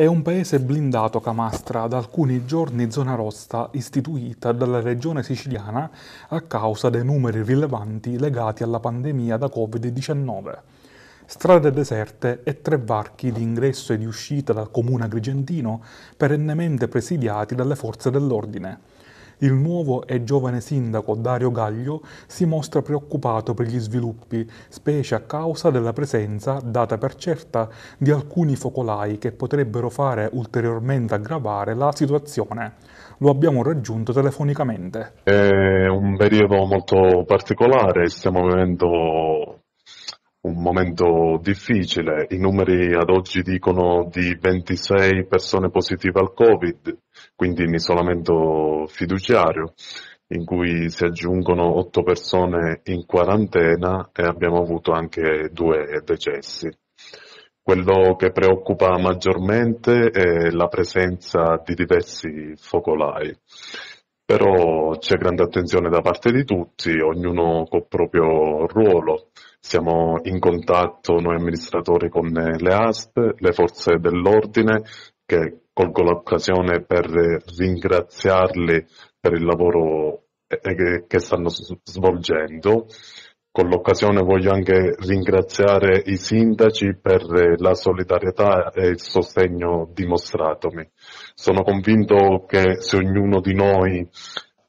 È un paese blindato Camastra da alcuni giorni zona rossa istituita dalla regione siciliana a causa dei numeri rilevanti legati alla pandemia da Covid-19. Strade deserte e tre varchi di ingresso e di uscita dal comune agrigentino perennemente presidiati dalle forze dell'ordine. Il nuovo e giovane sindaco Dario Gaglio si mostra preoccupato per gli sviluppi, specie a causa della presenza, data per certa, di alcuni focolai che potrebbero fare ulteriormente aggravare la situazione. Lo abbiamo raggiunto telefonicamente. È un periodo molto particolare, stiamo vivendo un momento difficile. I numeri ad oggi dicono di 26 persone positive al Covid, quindi in isolamento fiduciario, in cui si aggiungono 8 persone in quarantena e abbiamo avuto anche due decessi. Quello che preoccupa maggiormente è la presenza di diversi focolai. Però c'è grande attenzione da parte di tutti, ognuno col proprio ruolo. Siamo in contatto noi amministratori con le ASP, le forze dell'ordine, che colgo l'occasione per ringraziarli per il lavoro eh, eh, che stanno svolgendo. Con l'occasione voglio anche ringraziare i sindaci per la solidarietà e il sostegno dimostratomi. Sono convinto che se ognuno di noi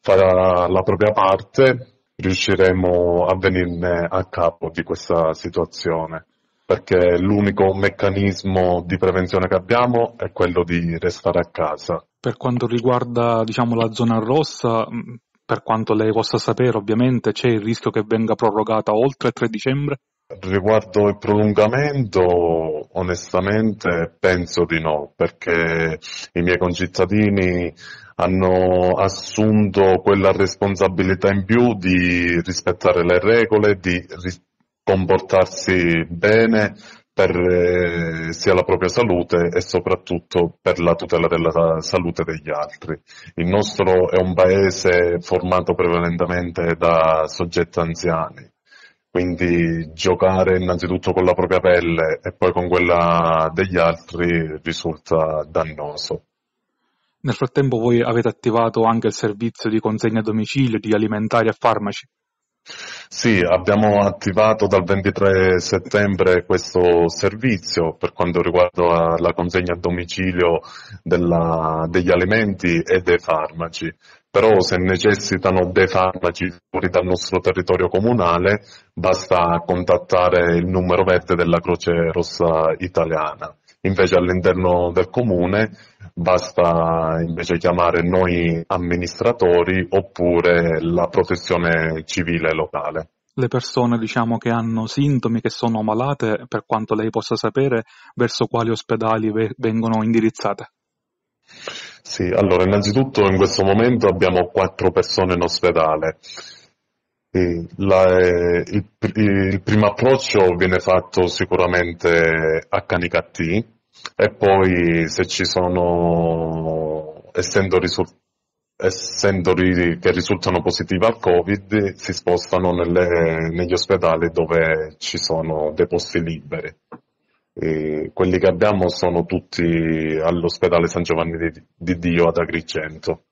farà la propria parte, riusciremo a venirne a capo di questa situazione, perché l'unico meccanismo di prevenzione che abbiamo è quello di restare a casa. Per quanto riguarda diciamo, la zona rossa, mm, per quanto lei possa sapere ovviamente, c'è il rischio che venga prorogata oltre il 3 dicembre? Riguardo il prolungamento, onestamente penso di no, perché i miei concittadini hanno assunto quella responsabilità in più di rispettare le regole, di comportarsi bene per eh, sia la propria salute e soprattutto per la tutela della salute degli altri. Il nostro è un paese formato prevalentemente da soggetti anziani quindi giocare innanzitutto con la propria pelle e poi con quella degli altri risulta dannoso. Nel frattempo voi avete attivato anche il servizio di consegna a domicilio di alimentari e farmaci. Sì, abbiamo attivato dal 23 settembre questo servizio per quanto riguarda la consegna a domicilio della, degli alimenti e dei farmaci però se necessitano dei farmaci fuori dal nostro territorio comunale basta contattare il numero verde della Croce Rossa italiana. Invece all'interno del comune basta invece chiamare noi amministratori oppure la protezione civile locale le persone diciamo, che hanno sintomi, che sono malate, per quanto lei possa sapere, verso quali ospedali vengono indirizzate? Sì, allora innanzitutto in questo momento abbiamo quattro persone in ospedale. La, eh, il, il, primo approccio viene fatto sicuramente a HNKT e poi se ci sono, essendo, risul- essendo ri- che risultano positivi al Covid, si spostano nelle, negli ospedali dove ci sono dei posti liberi. E quelli che abbiamo sono tutti all'ospedale San Giovanni di, di Dio ad Agrigento.